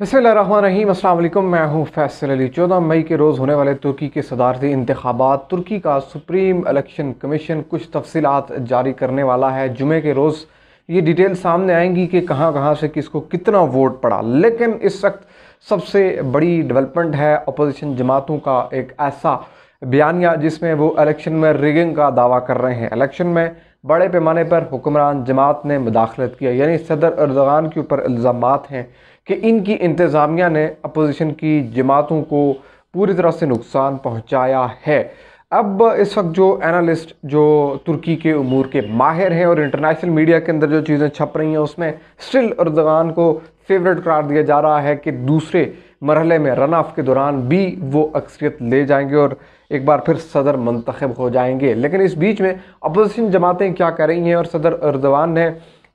बसमिल मैं हूँ फैसल अली चौदह मई के रोज़ होने वाले तुर्की के सदारती इंतबात तुर्की का सुप्रीम इलेक्शन कमीशन कुछ तफसीत जारी करने वाला है जुमे के रोज़ ये डिटेल सामने आएंगी कि कहाँ कहाँ से किसको कितना वोट पड़ा लेकिन इस वक्त सबसे बड़ी डेवलपमेंट है अपोजिशन जमातों का एक ऐसा बयानिया जिसमें वो इलेक्शन में रिगिंग का दावा कर रहे हैं इलेक्शन में बड़े पैमाने पर हुक्मरान जमात ने मुदाखलत किया यानी सदर अर्दगान के ऊपर इल्ज़ाम हैं कि इनकी इंतज़ामिया ने अपोजिशन की जमातों को पूरी तरह से नुकसान पहुँचाया है अब इस वक्त जो एनालिस्ट जो तुर्की के अमूर के माहिर हैं और इंटरनेशनल मीडिया के अंदर जो चीज़ें छप रही हैं उसमें स्टिल अर्दगान को फेवरेट करार दिया जा रहा है कि दूसरे मरहले में रन ऑफ के दौरान भी वो अक्सरियत ले जाएंगे और एक बार फिर सदर मंतखब हो जाएंगे लेकिन इस बीच में अपोजिशन जमातें क्या कर रही हैं और सदर अर्दवान ने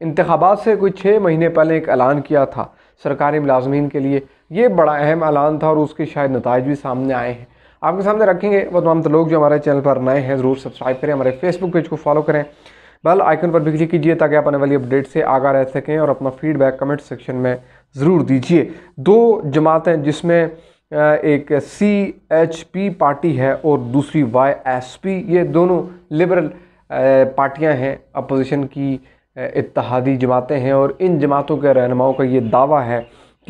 इंतबात से कोई छः महीने पहले एक ऐलान किया था सरकारी मुलाजमीन के लिए ये बड़ा अहम ऐलान था और उसके शायद नतज भी सामने आए हैं आपके सामने रखेंगे वो तमाम तो लोग जो हमारे चैनल पर नए हैं ज़रूर सब्सक्राइब करें हमारे फेसबुक पेज को फॉलो करें बेल आइकन पर भी क्लिक कीजिए ताकि आप आने वाली अपडेट से आगा रह सकें और अपना फीडबैक कमेंट सेक्शन में ज़रूर दीजिए दो जमातें जिसमें एक सी एच पी पार्टी है और दूसरी वाई एस पी ये दोनों लिबरल पार्टियां हैं अपोजिशन की इतिहादी जमातें हैं और इन जमातों के रहनुमाओं का ये दावा है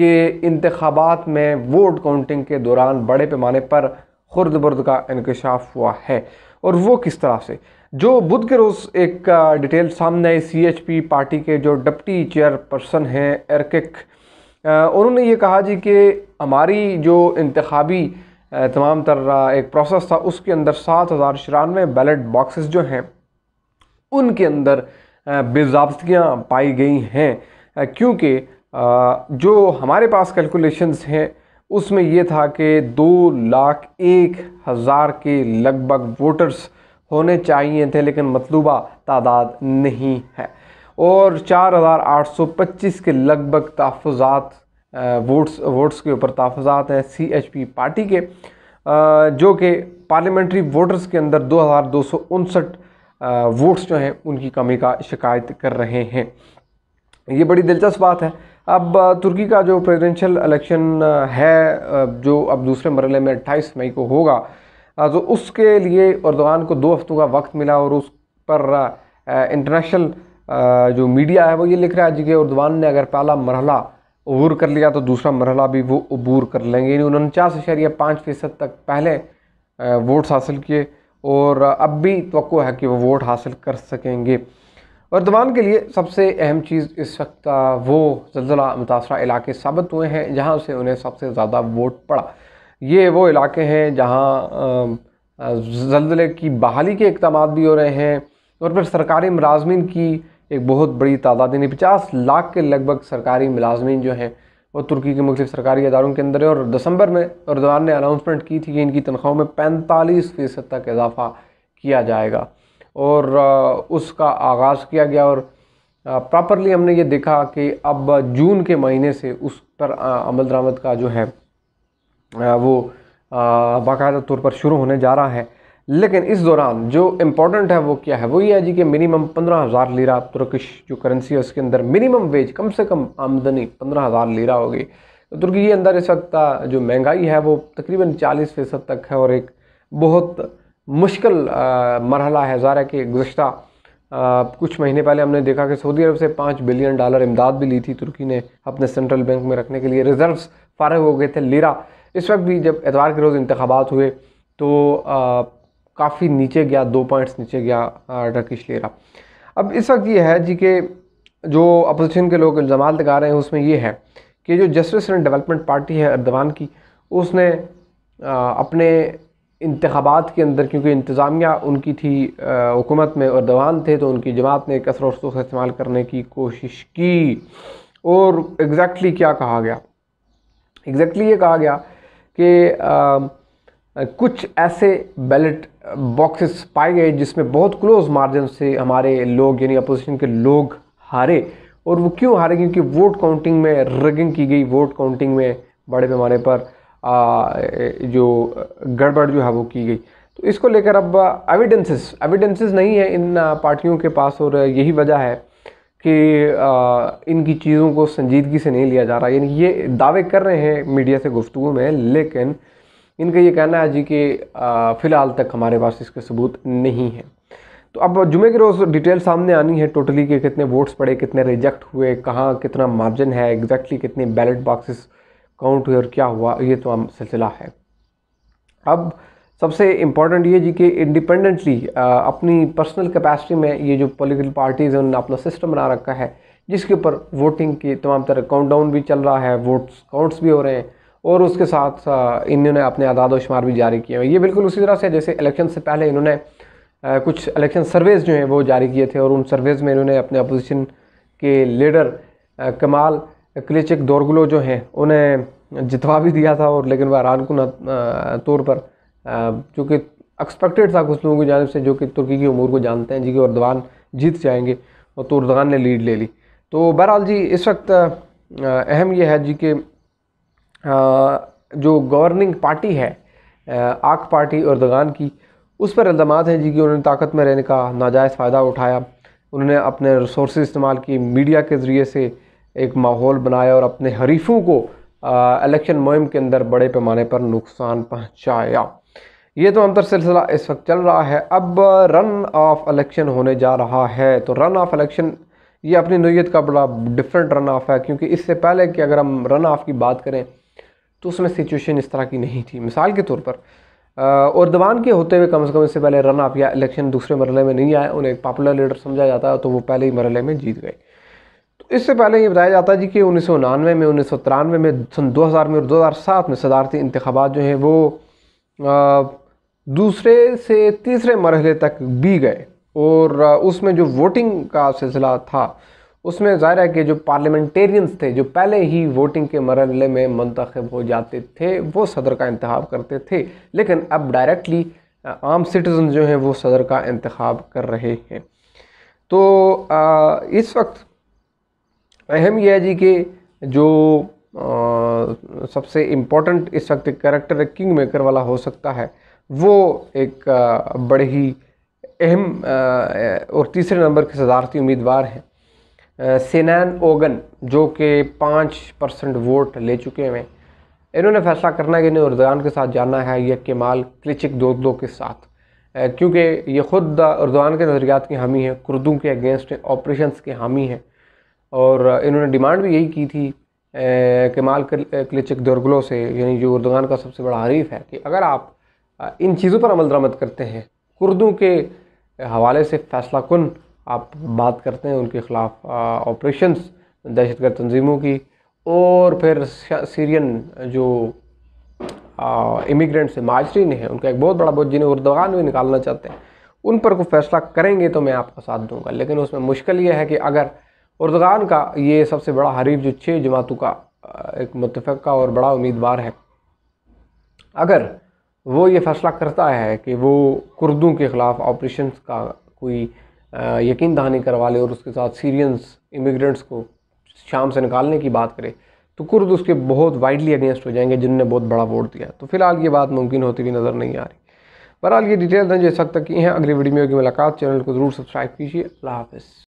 कि इंतबात में वोट काउंटिंग के दौरान बड़े पैमाने पर खुर्द बुर्द का इंकशाफ हुआ है और वो किस तरह से जो बुध के रोज़ एक डिटेल सामने आई सी एच पी पार्टी के जो डिप्टी चेयरपर्सन हैं एरकिक उन्होंने ये कहा जी कि हमारी जो इंतबी तमाम तर एक प्रोसेस था उसके अंदर सात हज़ार छिरानवे बैलेट बॉक्सेस जो हैं उनके अंदर बेजाबतियाँ पाई गई हैं क्योंकि जो हमारे पास कैलकुलेशंस हैं उसमें ये था कि दो लाख एक हज़ार के लगभग वोटर्स होने चाहिए थे लेकिन मतलूबा तादाद नहीं है और चार हज़ार आठ सौ पच्चीस के लगभग तहफ़ात वोट्स वोट्स के ऊपर तहफ़ात हैं सी एच पी पार्टी के जो कि पार्लियामेंट्री वोटर्स के अंदर दो हज़ार दो सौ उनसठ वोट्स जो हैं उनकी कमी का शिकायत कर रहे हैं ये बड़ी दिलचस्प बात है अब तुर्की का जो प्रेसिडेंशियल इलेक्शन है जो अब दूसरे मरले में 28 मई को होगा तो उसके लिए अर्दवान को दो हफ्तों का वक्त मिला और उस पर इंटरनेशनल जो मीडिया है वो ये लिख रहा है जी कि उर्दवान ने अगर पहला मरहला अबूर कर लिया तो दूसरा मरहला भी वो अबूर कर लेंगे यानी उनचास पाँच फ़ीसद तक पहले वोट्स हासिल किए और अब भी तो है कि वो वोट हासिल कर सकेंगे वर्धमान के लिए सबसे अहम चीज़ इस वक्त वो जल्जला मुतासर इलाके साबित हुए हैं जहाँ से उन्हें सबसे ज़्यादा वोट पड़ा ये वो इलाके हैं जहाँ जल्जले की बहाली के इकदाम भी हो रहे हैं और फिर सरकारी मुलाजमन की एक बहुत बड़ी तादाद यानी पचास लाख के लगभग सरकारी मुलाजमन जो हैं वो तुर्की के मुख्तु सरकारी अदारों के अंदर है और दिसंबर में अरदान ने अनाउंसमेंट की थी कि इनकी तनख्वाहों में पैंतालीस फ़ीसद तक इजाफ़ा किया जाएगा और उसका आगाज़ किया गया और प्रॉपरली हमने ये देखा कि अब जून के महीने से उस पर अमल दरामद का जो है वो बाकायदा तौर पर शुरू होने जा रहा है लेकिन इस दौरान जो इम्पोर्टेंट है वो क्या है वो ये है जी कि मिनिमम पंद्रह हज़ार लीरा तुर्कश जो करेंसी है उसके अंदर मिनिमम वेज कम से कम आमदनी पंद्रह हज़ार लीरा होगी तो तुर्की के अंदर इस वक्त जो महंगाई है वो तकरीबन चालीस फ़ीसद तक है और एक बहुत मुश्किल मरहला है ज़ारा कि गुज्त कुछ महीने पहले हमने देखा कि सऊदी अरब से पाँच बिलियन डॉलर इमदाद भी ली थी तुर्की ने अपने सेंट्रल बैंक में रखने के लिए रिज़र्व फारग हो गए थे लीरा इस वक्त भी जब एतवार के रोज़ इंतबात हुए तो काफ़ी नीचे गया दो पॉइंट्स नीचे गया टर्किश लेरा अब इस वक्त ये है जी के जो अपोजिशन के लोग इल्ज़ाम लगा रहे हैं उसमें ये है कि जो जस्टिस एंड डेवलपमेंट पार्टी है अर्दवान की उसने अपने इंतबात के अंदर क्योंकि इंतज़ामिया उनकी थी हुकूमत में और दवान थे तो उनकी जमात ने कसर वस्तु का इस्तेमाल करने की कोशिश की और एग्जैक्टली exactly क्या कहा गया एग्जैक्टली exactly ये कहा गया कि कुछ ऐसे बैलेट बॉक्सेस पाए गए जिसमें बहुत क्लोज मार्जिन से हमारे लोग यानी अपोजिशन के लोग हारे और वो क्यों हारे क्योंकि वोट काउंटिंग में रगिंग की गई वोट काउंटिंग में बड़े पैमाने पर आ, जो गड़बड़ जो है वो की गई तो इसको लेकर अब एविडेंसेस एविडेंसेस नहीं है इन पार्टियों के पास और यही वजह है कि आ, इनकी चीज़ों को संजीदगी से नहीं लिया जा रहा यानी ये दावे कर रहे हैं मीडिया से गुफ्तु में लेकिन इनका ये कहना है जी कि फ़िलहाल तक हमारे पास इसके सबूत नहीं है तो अब जुमे के रोज़ डिटेल सामने आनी है टोटली कि कितने वोट्स पड़े कितने रिजेक्ट हुए कहाँ कितना मार्जिन है एग्जैक्टली कितने बैलेट बॉक्सेस काउंट हुए और क्या हुआ ये तो हम सिलसिला है अब सबसे इम्पॉर्टेंट ये जी कि इंडिपेंडेंटली अपनी पर्सनल कैपेसिटी में ये जो पॉलिटिकल पार्टीज़ हैं उन्होंने अपना सिस्टम बना रखा है जिसके ऊपर वोटिंग की तमाम तरह काउंट डाउन भी चल रहा है वोट्स काउंट्स भी हो रहे हैं और उसके साथ इन्होंने अपने आदाद व शुमार भी जारी किए हैं ये बिल्कुल उसी तरह से जैसे इलेक्शन से पहले इन्होंने कुछ इलेक्शन सर्वेज जो हैं वो जारी किए थे और उन सर्वेज में इन्होंने अपने अपोजिशन के लीडर कमाल क्लिचिक दौरगुलो जो हैं उन्हें जितवा भी दिया था और लेकिन वह हैरानकुन तौर पर जो कि एक्सपेक्टेड था कुछ लोगों की जानब से जो कि तुर्की की उमूर को जानते हैं जी कि उर्दवान जीत जाएंगे और तुर्दगान तो ने लीड ले ली तो बहरहाल जी इस वक्त अहम यह है जी कि जो गवर्निंग पार्टी है आक पार्टी और दगान की उस पर इल्ज़ाम हैं जी कि उन्होंने ताकत में रहने का नाजायज़ फ़ायदा उठाया उन्होंने अपने रिसोर्स इस्तेमाल की मीडिया के ज़रिए से एक माहौल बनाया और अपने हरीफों को इलेक्शन मुहिम के अंदर बड़े पैमाने पर नुकसान पहुँचाया ये तो अंतर सिलसिला इस वक्त चल रहा है अब रन ऑफ इलेक्शन होने जा रहा है तो रन ऑफ इलेक्शन ये अपनी नोयत का बड़ा डिफरेंट रन ऑफ है क्योंकि इससे पहले कि अगर हम रन ऑफ की बात करें तो उसमें सिचुएशन इस तरह की नहीं थी मिसाल के तौर पर उर्दवान के होते हुए कम से कम इससे पहले रन आप या इलेक्शन दूसरे मरले में नहीं आए उन्हें एक पॉपुलर लीडर समझा जाता है तो वो पहले ही मरले में जीत गए तो इससे पहले ये बताया जाता है जी कि उन्नीस सौ उनानवे में उन्नीस सौ तिरानवे में सन दो हज़ार में और दो हज़ार सात में सदारती इंतबात जो हैं वो आ, दूसरे से तीसरे मरहले तक भी गए और उसमें जो वोटिंग का सिलसिला था उसमें ज़ाहिर है कि जो पार्लियामेंटेरियंस थे जो पहले ही वोटिंग के मरहले में मंतखब हो जाते थे वो सदर का इंतखब करते थे लेकिन अब डायरेक्टली आम सिटीज़न जो हैं वो सदर का इंतब कर रहे हैं तो आ, इस वक्त अहम यह है जी कि जो आ, सबसे इम्पोर्टेंट इस वक्त करेक्टर किंग मेकर वाला हो सकता है वो एक बड़े ही अहम और तीसरे नंबर के सदारती उम्मीदवार हैं सिनैन ओगन जो कि पाँच परसेंट वोट ले चुके हैं इन्होंने फैसला करना है कि इन्हें उर्दान के साथ जाना है या केमाल क्लिचिक दो के साथ क्योंकि ये ख़ुद उर्दान के नज़रियात के हामी हैं कुर्दों के अगेंस्ट ऑपरेशन के हामी हैं और इन्होंने डिमांड भी यही की थी केमाल क्लिचिक दोगलो से यानी जो उर्दान का सबसे बड़ा हरीफ है कि अगर आप इन चीज़ों पर अमल दरामद करते हैं कुर्दों के हवाले से फ़ैसला कन आप बात करते हैं उनके ख़िलाफ़ ऑपरेशंस दहशतगर्द तंजीमों की और फिर सीरियन जो इमिग्रेंट से माजरीन है उनका एक बहुत बड़ा बोझ जिन्हें उर्दगान भी निकालना चाहते हैं उन पर कोई फैसला करेंगे तो मैं आपका साथ दूंगा लेकिन उसमें मुश्किल यह है कि अगर उर्दगान का ये सबसे बड़ा हरीफ जो छः जमातों का एक मुतफ़ा और बड़ा उम्मीदवार है अगर वो ये फैसला करता है कि वो कुर्दों के ख़िलाफ़ ऑपरेशन का कोई यकीन दहानी करवा ले और उसके साथ सीरियंस इमिग्रेंट्स को शाम से निकालने की बात करे तो कुर्द उसके बहुत वाइडली अगेंस्ट हो जाएंगे जिनने बहुत बड़ा वोट दिया तो फिलहाल ये बात मुमकिन होती हुई नज़र नहीं आ रही बहरहाल ये डिटेल हैं जैसा तक की हैं अगली वीडियो की मुलाकात चैनल को ज़रूर सब्सक्राइब कीजिए अल्लाह हाफिज़